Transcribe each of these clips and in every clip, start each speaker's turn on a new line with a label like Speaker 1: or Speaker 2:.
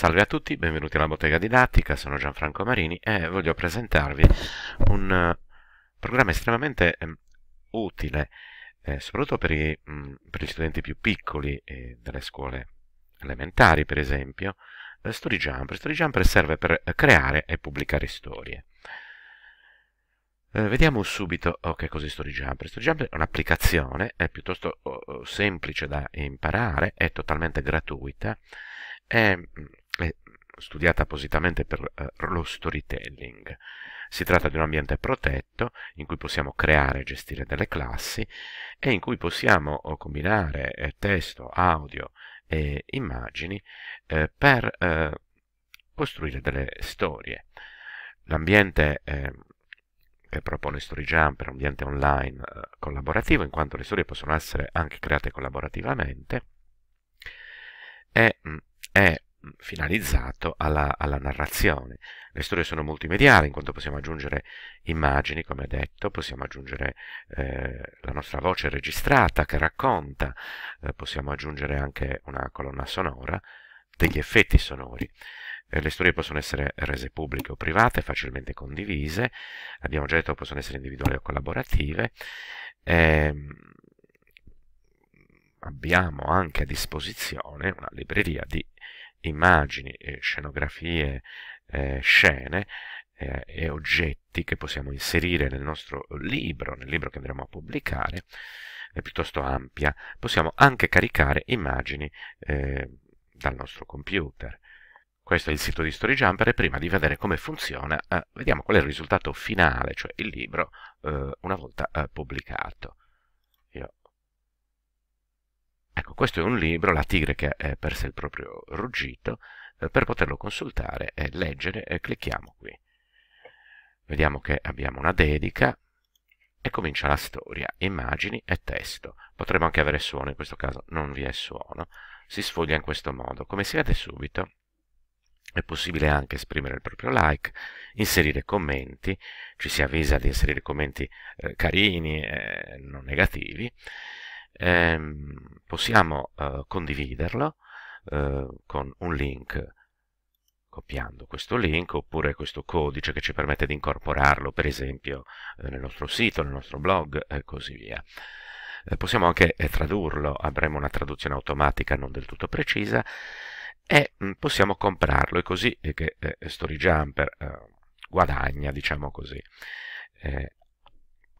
Speaker 1: Salve a tutti, benvenuti alla bottega didattica, sono Gianfranco Marini e voglio presentarvi un eh, programma estremamente eh, utile, eh, soprattutto per, i, mh, mm, per, gli studenti più piccoli eh, delle scuole elementari, per esempio, eh, Story StoryJumper. Story serve per creare e pubblicare storie. Eh, vediamo subito oh, che cos'è StoryJumper. StoryJumper è un'applicazione, è piuttosto oh, oh, semplice da imparare, è totalmente gratuita, è, mm, studiata appositamente per eh, lo storytelling. Si tratta di un ambiente protetto in cui possiamo creare e gestire delle classi e in cui possiamo eh, combinare eh, testo, audio e immagini eh, per eh, costruire delle storie. L'ambiente ehm, che propone StoryJump è un ambiente online collaborativo, in quanto le storie possono essere anche create collaborativamente, e mh, è mm, Mm, finalizzato alla, alla, narrazione. Le storie sono multimediali in quanto possiamo aggiungere immagini, come detto, possiamo aggiungere eh, la nostra voce registrata che racconta, eh, possiamo aggiungere anche una colonna sonora, degli effetti sonori. Eh, le storie possono essere rese pubbliche o private, facilmente condivise, abbiamo già detto possono essere individuali o collaborative. Ehm, abbiamo anche a disposizione una libreria di immagini, eh, scenografie, eh, scene eh, e oggetti che possiamo inserire nel nostro libro, nel libro che andremo a pubblicare, è piuttosto ampia, possiamo anche caricare immagini dal nostro computer. Questo è il sito di StoryJumper e prima di vedere come funziona vediamo qual è il risultato finale, cioè il libro una volta pubblicato. Ecco, questo è un libro, La tigre che ha perso il proprio ruggito, eh, per poterlo consultare e leggere eh, clicchiamo qui. Vediamo che abbiamo una dedica e comincia la storia, immagini e testo. Potremmo anche avere suono, in questo caso non vi è suono. Si sfoglia in questo modo. Come si vede subito, è possibile anche esprimere il proprio like, inserire commenti, ci si avvisa di inserire commenti eh, carini, eh, non negativi, ehm, possiamo eh, condividerlo eh, con un link copiando questo link oppure questo codice che ci permette di incorporarlo per esempio eh, nel nostro sito, nel nostro blog e così via. Eh, possiamo anche eh, tradurlo, avremo una traduzione automatica non del tutto precisa e mm, possiamo comprarlo, è così che eh, Story Jumper eh, guadagna, diciamo così. Eh,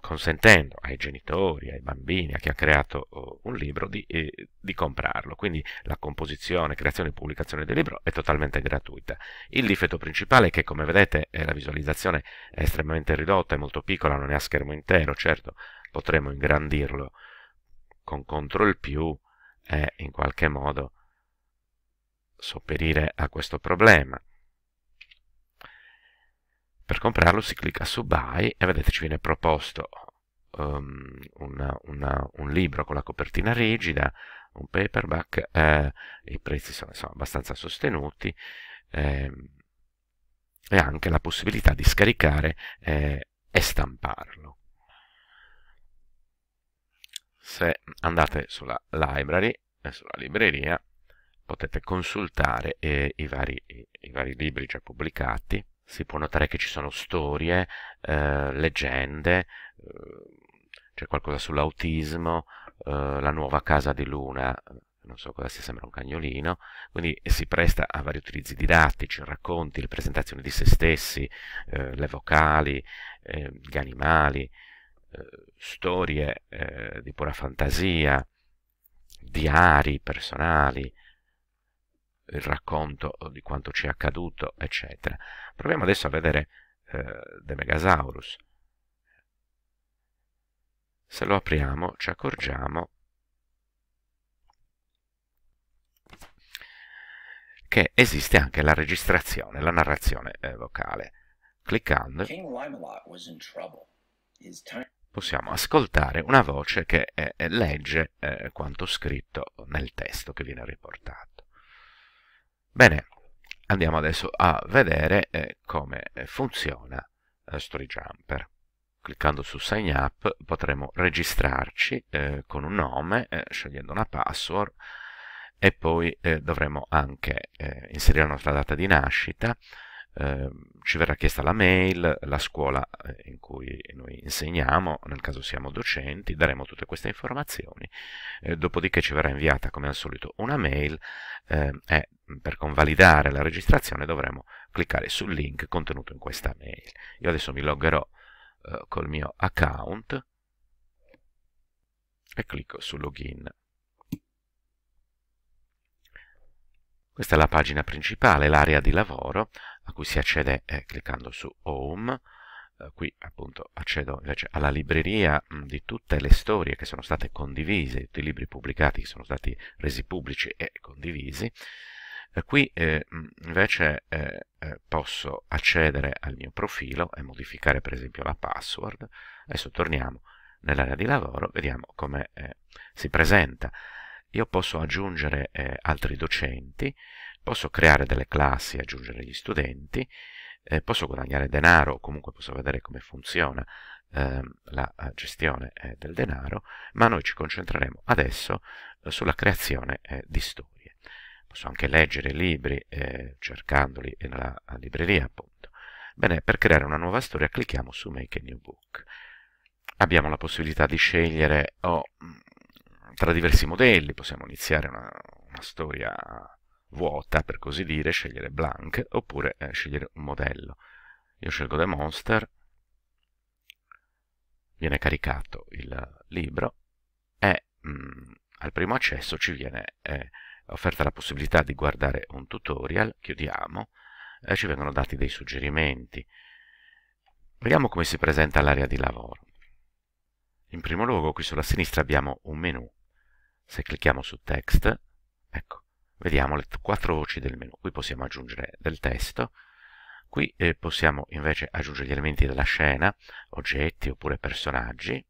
Speaker 1: consentendo ai genitori, ai bambini, a chi ha creato oh, un libro di, eh, di, comprarlo. Quindi la composizione, creazione e pubblicazione del libro è totalmente gratuita. Il difetto principale è che come vedete eh, la visualizzazione è estremamente ridotta, è molto piccola, non è a schermo intero, certo potremo ingrandirlo con CTRL più e in qualche modo sopperire a questo problema. Per comprarlo si clicca su Buy e vedete ci viene proposto um, una, una, un libro con la copertina rigida, un paperback, eh, i prezzi sono insomma, abbastanza sostenuti eh, e anche la possibilità di scaricare eh, e stamparlo. Se andate sulla library, eh, sulla libreria, potete consultare eh, i vari, i, i vari libri già pubblicati si può notare che ci sono storie, eh, leggende, eh, c'è qualcosa sull'autismo, eh, la nuova casa di Luna, non so cosa sia, sembra un cagnolino, quindi si presta a vari utilizzi didattici, racconti, rappresentazioni di se stessi, eh, le vocali, eh, gli animali, eh, storie eh, di pura fantasia, diari personali, il racconto di quanto ci è accaduto, eccetera. Proviamo adesso a vedere eh, The Megasaurus. Se lo apriamo ci accorgiamo che esiste anche la registrazione, la narrazione eh, vocale. Cliccando possiamo ascoltare una voce che eh, legge eh, quanto scritto nel testo che viene riportato. Bene, andiamo adesso a vedere eh, come eh, funziona eh, StoryJumper. Cliccando su Sign Up potremo registrarci eh, con un nome, eh, scegliendo una password e poi eh, dovremo anche inserire la nostra data di nascita, ehm, ci verrà chiesta la mail, la scuola in cui noi insegniamo, nel caso siamo docenti, daremo tutte queste informazioni, dopodiché ci verrà inviata come al solito una mail ehm, e Mm, per convalidare la registrazione dovremo cliccare sul link contenuto in questa mail. Io adesso mi loggerò eh, col mio account e clicco su login. Questa è la pagina principale, l'area di lavoro, a cui si accede eh, cliccando su Home. Eh, qui appunto accedo invece alla libreria mm, di tutte le storie che sono state condivise, tutti i libri pubblicati che sono stati resi pubblici e condivisi. Eh, qui eh, invece eh, eh, posso accedere al mio profilo e modificare per esempio la password. Adesso torniamo nell'area di lavoro, vediamo come eh, si presenta. Io posso aggiungere eh, altri docenti, posso creare delle classi, e aggiungere gli studenti, posso guadagnare denaro, comunque posso vedere come funziona ehm, la gestione del denaro, ma noi ci concentreremo adesso sulla creazione di storie posso anche leggere libri eh, cercandoli nella libreria appunto. Bene, per creare una nuova storia clicchiamo su Make a New Book. Abbiamo la possibilità di scegliere oh, tra diversi modelli, possiamo iniziare una, una, storia vuota per così dire, scegliere blank oppure eh, scegliere un modello. Io scelgo The Monster, viene caricato il libro e mh, mm, al primo accesso ci viene... Eh, offerta la possibilità di guardare un tutorial, chiudiamo, eh, ci vengono dati dei suggerimenti. Vediamo come si presenta l'area di lavoro. In primo luogo qui sulla sinistra abbiamo un menu. Se clicchiamo su text, ecco, vediamo le quattro voci del menu. Qui possiamo aggiungere del testo, qui eh, possiamo invece aggiungere gli elementi della scena, oggetti oppure personaggi,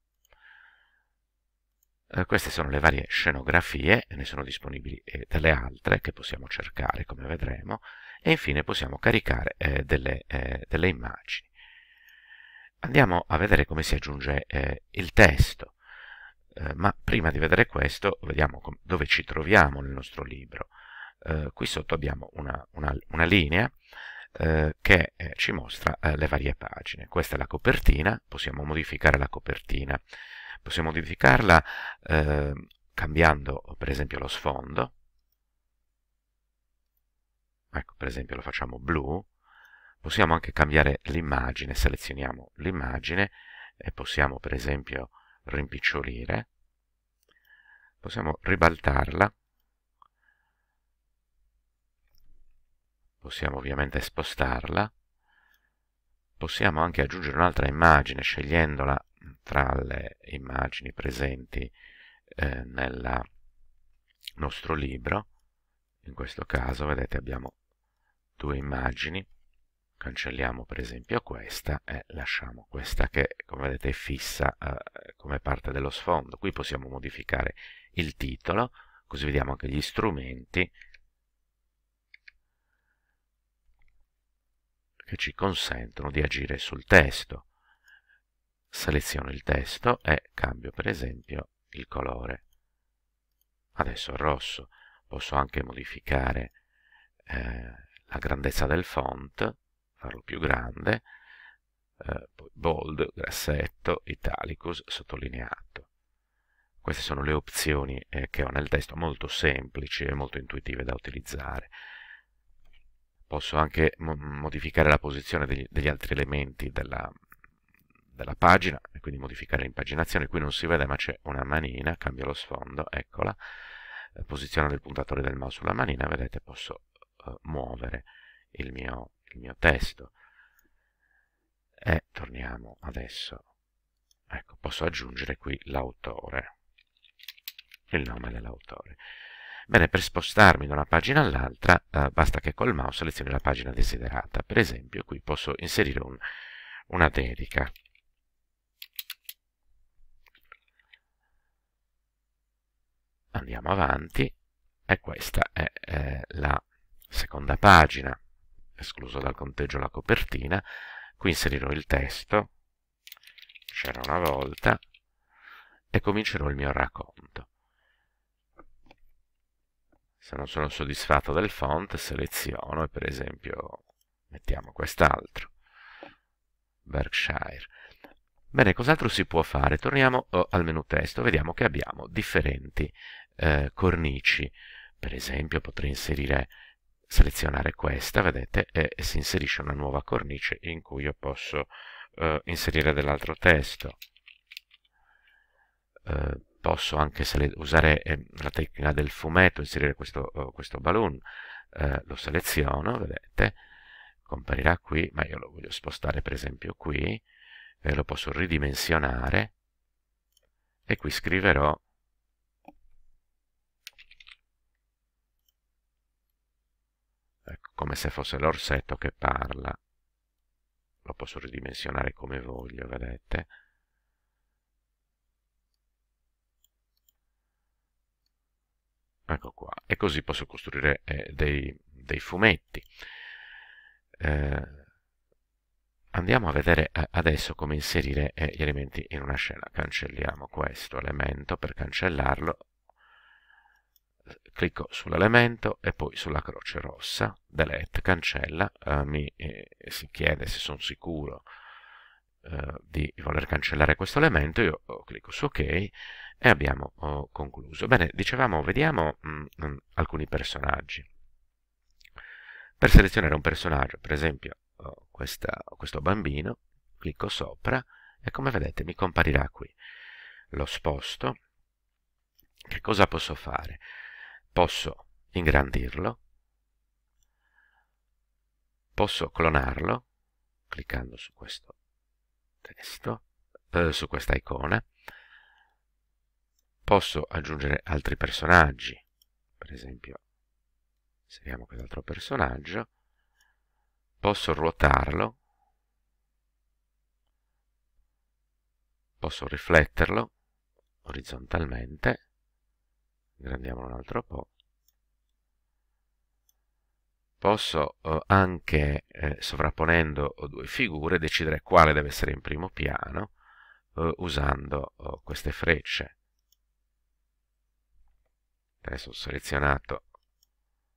Speaker 1: eh, queste sono le varie scenografie, ne sono disponibili eh, delle altre che possiamo cercare come vedremo e infine possiamo caricare eh, delle, eh, delle, immagini. Andiamo a vedere come si aggiunge eh, il testo, eh, ma prima di vedere questo vediamo dove ci troviamo nel nostro libro. qui sotto abbiamo una, una, una linea che ci mostra le varie pagine. Questa è la copertina, possiamo modificare la copertina Possiamo modificarla eh, cambiando per esempio lo sfondo. Ecco, per esempio lo facciamo blu. Possiamo anche cambiare l'immagine, selezioniamo l'immagine e possiamo per esempio rimpicciolire. Possiamo ribaltarla. Possiamo ovviamente spostarla possiamo anche aggiungere un'altra immagine scegliendola tra le immagini presenti eh, nel nostro libro, in questo caso vedete abbiamo due immagini, cancelliamo per esempio questa e lasciamo questa che come vedete è fissa eh, come parte dello sfondo. Qui possiamo modificare il titolo, così vediamo anche gli strumenti che ci consentono di agire sul testo seleziono il testo e cambio per esempio il colore. Adesso rosso, posso anche modificare eh, la grandezza del font, farlo più grande, eh, bold, grassetto, italicus, sottolineato. Queste sono le opzioni eh, che ho nel testo, molto semplici e molto intuitive da utilizzare. Posso anche mo modificare la posizione degli, degli altri elementi della, della pagina e quindi modificare l'impaginazione, qui non si vede ma c'è una manina, cambio lo sfondo, eccola, eh, posiziono il puntatore del mouse sulla manina, vedete posso eh, muovere il mio, il mio testo e torniamo adesso, ecco posso aggiungere qui l'autore, il nome dell'autore. Bene, per spostarmi da una pagina all'altra eh, basta che col mouse selezioni la pagina desiderata. Per esempio qui posso inserire un, una dedica. andiamo avanti e questa è eh, la seconda pagina, escluso dal conteggio la copertina, qui inserirò il testo, c'era una volta, e comincerò il mio racconto. Se non sono soddisfatto del font, seleziono e per esempio mettiamo quest'altro, Berkshire. Bene, cos'altro si può fare? Torniamo oh, al menu testo, vediamo che abbiamo differenti eh, cornici. Per esempio potrei inserire, selezionare questa, vedete, e, e si inserisce una nuova cornice in cui io posso eh, inserire dell'altro testo. Eh, posso anche usare ehm, la tecnica del fumetto, inserire questo, eh, questo balloon, eh, lo seleziono, vedete, comparirà qui, ma io lo voglio spostare per esempio qui, lo posso ridimensionare e qui scriverò Ecco, come se fosse l'orsetto che parla. Lo posso ridimensionare come voglio, vedete? Ecco qua. E così posso costruire eh, dei, dei, fumetti. Eh, andiamo a vedere eh, adesso come inserire eh, gli elementi in una scena. Cancelliamo questo elemento per cancellarlo clicco sull'elemento e poi sulla croce rossa, delete, cancella, eh, mi eh, si chiede se sono sicuro eh, di voler cancellare questo elemento, io oh, clicco su ok e abbiamo oh, concluso. Bene, dicevamo, vediamo mh, mm, mh, mm, alcuni personaggi. Per selezionare un personaggio, per esempio oh, questa, questo bambino, clicco sopra e come vedete mi comparirà qui. Lo sposto. Che cosa posso fare? posso ingrandirlo, posso clonarlo, cliccando su questo testo, eh, su questa icona, posso aggiungere altri personaggi, per esempio inseriamo quest'altro personaggio, posso ruotarlo, posso rifletterlo orizzontalmente, Grandiamolo un altro po'. Posso eh, anche, eh, sovrapponendo eh, due figure, decidere quale deve essere in primo piano eh, usando eh, queste frecce. Adesso ho selezionato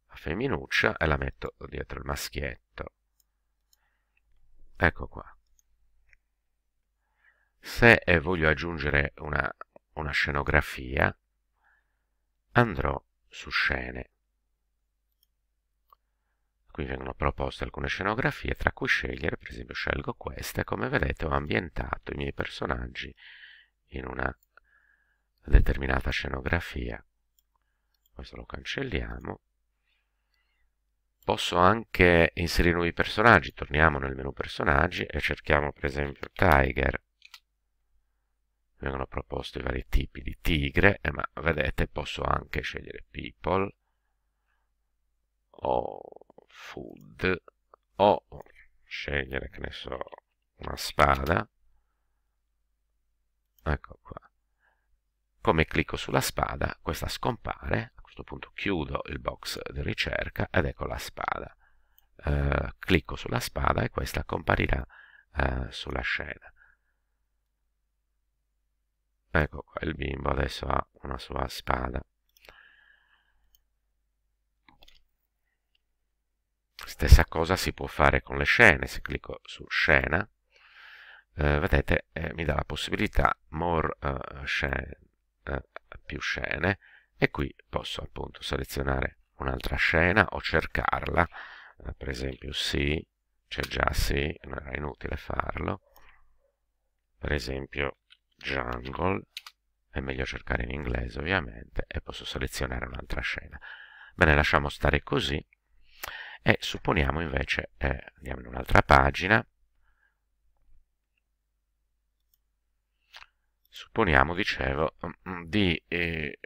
Speaker 1: la femminuccia e la metto dietro il maschietto. Ecco qua. Se eh, voglio aggiungere una, una scenografia, andrò su scene. Qui vengono proposte alcune scenografie tra cui scegliere, per esempio scelgo questa come vedete ho ambientato i miei personaggi in una determinata scenografia. Questo lo cancelliamo. Posso anche inserire nuovi personaggi, torniamo nel menu personaggi e cerchiamo per esempio Tiger vengono proposti vari tipi di tigre, eh, ma vedete posso anche scegliere people o food o scegliere che ne so una spada ecco qua come clicco sulla spada questa scompare a questo punto chiudo il box di ricerca ed ecco la spada eh, clicco sulla spada e questa comparirà eh, sulla scena Ecco qua, il bimbo adesso ha una sua spada. Stessa cosa si può fare con le scene, se clicco su scena, eh, vedete eh, mi dà la possibilità more uh, scene, uh, più scene e qui posso appunto selezionare un'altra scena o cercarla, uh, per esempio sì, c'è già sì, non era inutile farlo, per esempio jungle è meglio cercare in inglese ovviamente e posso selezionare un'altra scena bene lasciamo stare così e supponiamo invece eh, andiamo in un'altra pagina supponiamo dicevo mm, di eh,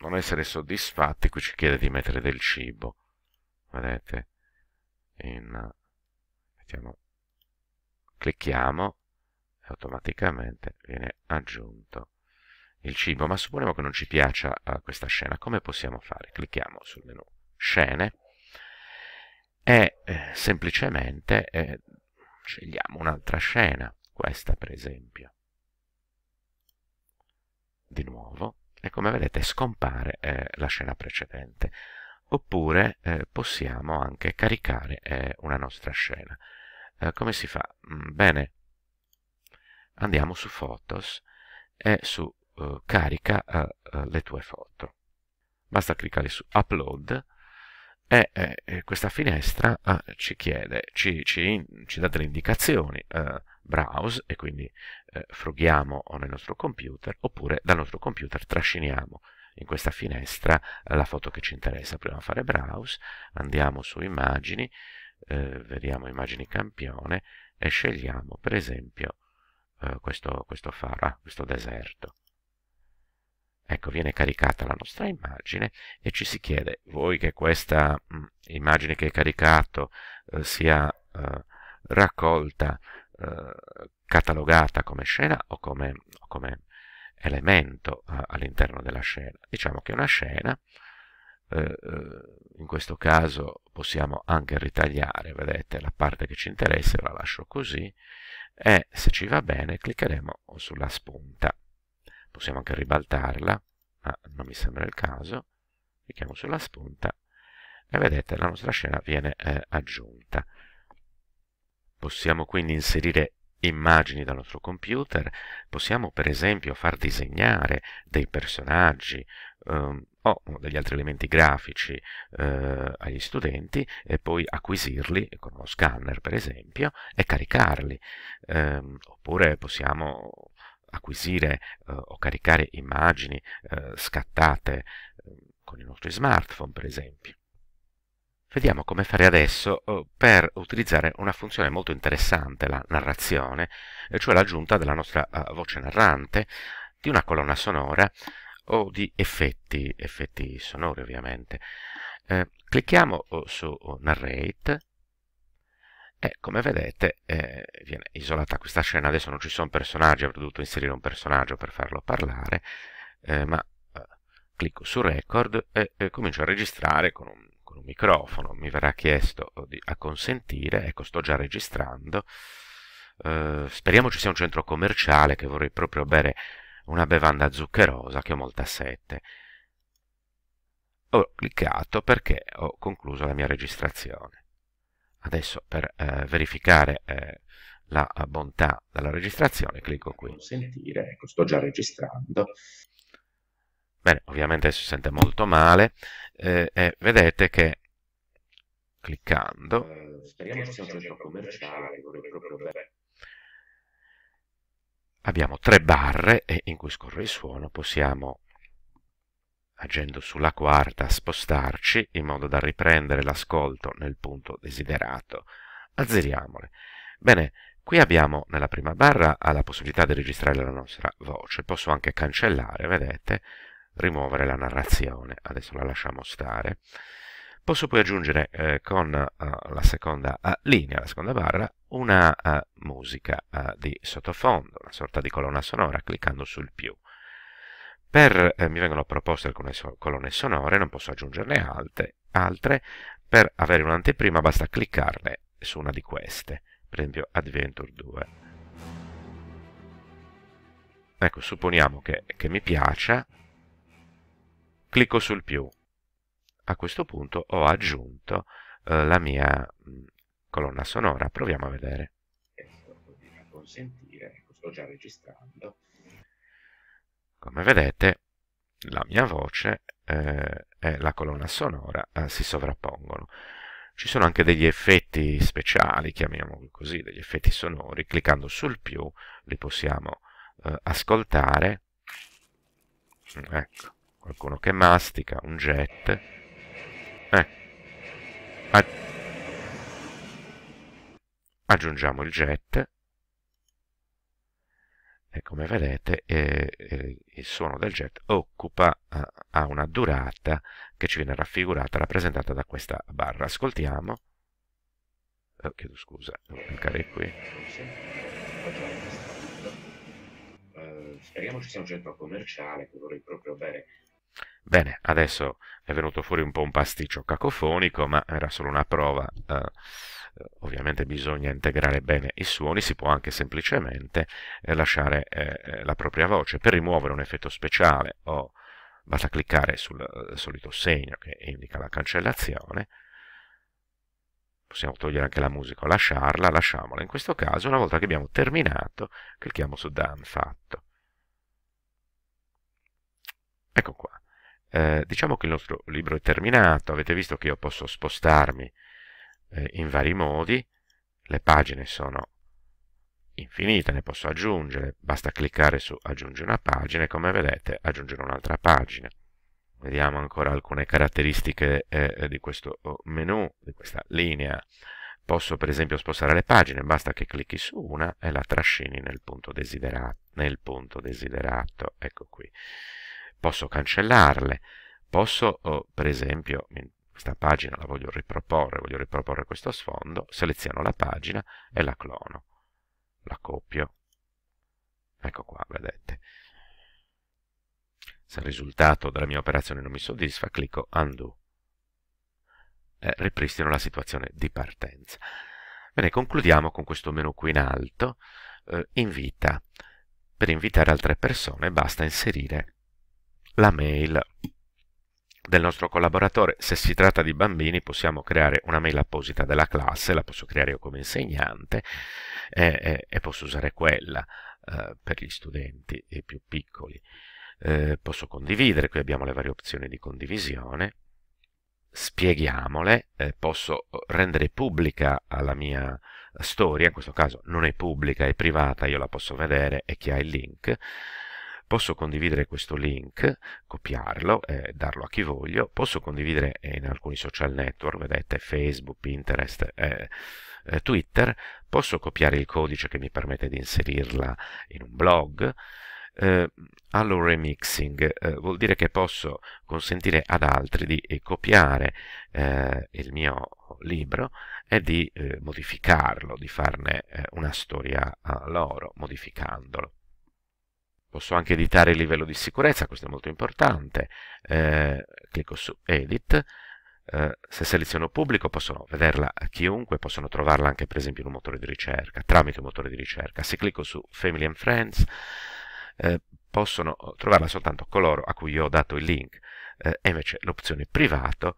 Speaker 1: non essere soddisfatti qui ci chiede di mettere del cibo vedete in, mettiamo, clicchiamo automaticamente viene aggiunto il cibo, ma supponiamo che non ci piaccia uh, questa scena, come possiamo fare? Clicchiamo sul menu scene e eh, semplicemente eh, scegliamo un'altra scena, questa per esempio. Di nuovo, e come vedete scompare eh, la scena precedente. Oppure eh, possiamo anche caricare eh, una nostra scena. come si fa? Mm, bene, andiamo su Photos e su eh, Carica eh, eh, le tue foto. Basta cliccare su Upload e eh, questa finestra ah, ci chiede, ci, ci, ci, dà delle indicazioni, eh, browse e quindi eh, frughiamo nel nostro computer oppure dal nostro computer trasciniamo in questa finestra la foto che ci interessa. Prima fare browse, andiamo su immagini, vediamo immagini campione e scegliamo per esempio eh, questo, questo faro, ah, questo deserto. Ecco, viene caricata la nostra immagine e ci si chiede, voi che questa mh, mm, immagine che hai caricato eh, sia eh, raccolta, eh, catalogata come scena o come, o come elemento eh, all'interno della scena. Diciamo che una scena, in questo caso possiamo anche ritagliare, vedete, la parte che ci interessa, la lascio così, e se ci va bene cliccheremo sulla spunta. Possiamo anche ribaltarla, ma non mi sembra il caso. Clicchiamo sulla spunta e vedete la nostra scena viene eh, aggiunta. Possiamo quindi inserire immagini dal nostro computer, possiamo per esempio far disegnare dei personaggi ehm, o degli altri elementi grafici eh, agli studenti e poi acquisirli con uno scanner per esempio e caricarli eh, oppure possiamo acquisire eh, o caricare immagini eh, scattate ehm, con i nostri smartphone per esempio Vediamo come fare adesso eh, per utilizzare una funzione molto interessante, la narrazione, eh, cioè l'aggiunta della nostra eh, voce narrante, di una colonna sonora o di effetti, effetti sonori ovviamente. Eh, clicchiamo su Narrate e come vedete eh, viene isolata questa scena, adesso non ci sono personaggi, avrei dovuto inserire un personaggio per farlo parlare, eh, ma clicco su Record e comincio a registrare con un con un microfono, mi verrà chiesto di acconsentire, ecco sto già registrando, eh, speriamo ci sia un centro commerciale che vorrei proprio bere una bevanda zuccherosa che ho molta sete. Ho cliccato perché ho concluso la mia registrazione. Adesso per eh, verificare eh, la bontà della registrazione clicco qui. Sentire, ecco, sto già registrando. Bene, ovviamente si sente molto male eh, e eh, vedete che cliccando abbiamo tre barre in cui scorre il suono possiamo agendo sulla quarta spostarci in modo da riprendere l'ascolto nel punto desiderato azzeriamole bene qui abbiamo nella prima barra la possibilità di registrare la nostra voce posso anche cancellare vedete rimuovere la narrazione, adesso la lasciamo stare. Posso poi aggiungere eh, con uh, la seconda uh, linea, la seconda barra, una uh, musica di sottofondo, una sorta di colonna sonora, cliccando sul più. Per, eh, mi vengono proposte alcune so colonne sonore, non posso aggiungerne alte, altre, per avere un'anteprima basta cliccarle su una di queste, per esempio Adventure 2. Ecco, supponiamo che, che mi piaccia, clicco sul più. A questo punto ho aggiunto eh, la mia mm, colonna sonora. Proviamo a vedere. Ecco, sto già registrando. Come vedete, la mia voce eh, e la colonna sonora eh, si sovrappongono. Ci sono anche degli effetti speciali, chiamiamoli così, degli effetti sonori. Cliccando sul più li possiamo eh, ascoltare. Ecco qualcuno che mastica, un jet. Eh. A- aggiungiamo il jet. E come vedete eh, eh, il suono del jet occupa, eh, ha una durata che ci viene raffigurata, rappresentata da questa barra. Ascoltiamo. Oh, chiedo scusa, devo cliccare qui. Eh, speriamo ci sia un centro commerciale che vorrei proprio bere Bene, adesso è venuto fuori un po' un pasticcio cacofonico, ma era solo una prova. Eh, eh ovviamente bisogna integrare bene i suoni, si può anche semplicemente eh, lasciare eh, eh la propria voce. Per rimuovere un effetto speciale oh, basta cliccare sul eh, solito segno che indica la cancellazione. Possiamo togliere anche la musica o lasciarla, lasciamola. In questo caso, una volta che abbiamo terminato, clicchiamo su Dan fatto. Ecco qua. Eh, diciamo che il nostro libro è terminato, avete visto che io posso spostarmi eh, in vari modi, le pagine sono infinite, ne posso aggiungere, basta cliccare su aggiungi una pagina e come vedete aggiungere un'altra pagina. Vediamo ancora alcune caratteristiche eh, di questo oh, menu, di questa linea. Posso per esempio spostare le pagine, basta che clicchi su una e la trascini nel punto desiderato. Nel punto desiderato. Ecco qui posso cancellarle, posso oh, per esempio, questa pagina la voglio riproporre, voglio riproporre questo sfondo, seleziono la pagina e la clono, la copio, ecco qua, vedete. Se il risultato della mia operazione non mi soddisfa, clicco undo e ripristino la situazione di partenza. Bene, concludiamo con questo menu qui in alto, eh, invita. Per invitare altre persone basta inserire la mail del nostro collaboratore. Se si tratta di bambini possiamo creare una mail apposita della classe, la posso creare io come insegnante e, e, e posso usare quella eh, per gli studenti e più piccoli. Eh, posso condividere, qui abbiamo le varie opzioni di condivisione, spieghiamole, eh, posso rendere pubblica la mia storia, in questo caso non è pubblica, è privata, io la posso vedere e chi ha il link posso condividere questo link, copiarlo e darlo a chi voglio, posso condividere eh, in alcuni social network, vedete Facebook, Pinterest e eh, eh, Twitter, posso copiare il codice che mi permette di inserirla in un blog, eh, allo remixing eh, vuol dire che posso consentire ad altri di eh, copiare eh, il mio libro e di modificarlo, di farne una storia loro modificandolo. Posso anche editare il livello di sicurezza, questo è molto importante. Eh, clicco su Edit. Eh, se seleziono pubblico possono vederla chiunque, possono trovarla anche per esempio in un motore di ricerca, tramite un motore di ricerca. Se clicco su Family and Friends eh, possono trovarla soltanto coloro a cui ho dato il link eh, e invece l'opzione privato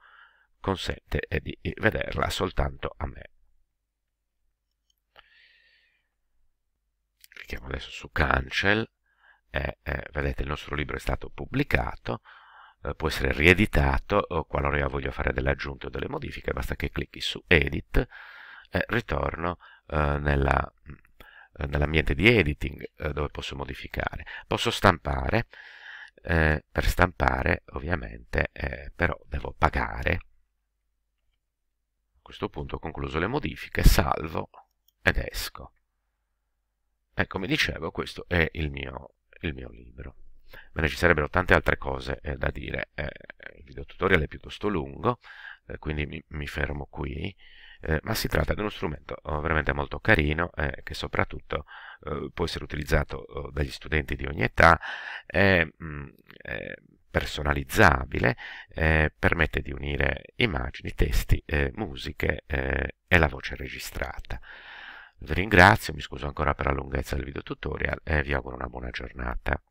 Speaker 1: consente eh, di vederla soltanto a me. Clicchiamo adesso su Cancel eh, vedete il nostro libro è stato pubblicato, eh, può essere rieditato eh, qualora io voglia fare delle aggiunte o delle modifiche, basta che clicchi su Edit, ritorno eh, nella, mm, nell'ambiente di editing eh, dove posso modificare. Posso stampare, per stampare ovviamente però devo pagare. A questo punto ho concluso le modifiche, salvo ed esco. e ecco, come dicevo, questo è il mio il mio libro. Ma ci sarebbero tante altre cose eh, da dire. Eh, il tutorial è piuttosto lungo, eh, quindi mi, mi, fermo qui. Eh, ma si tratta di uno strumento oh, veramente molto carino eh, che soprattutto eh, può essere utilizzato oh, dagli studenti di ogni età, è, mh, mm, è personalizzabile, permette di unire immagini, testi, musiche e la voce registrata. Vi ringrazio, mi scuso ancora per la lunghezza del video tutorial e vi auguro una buona giornata.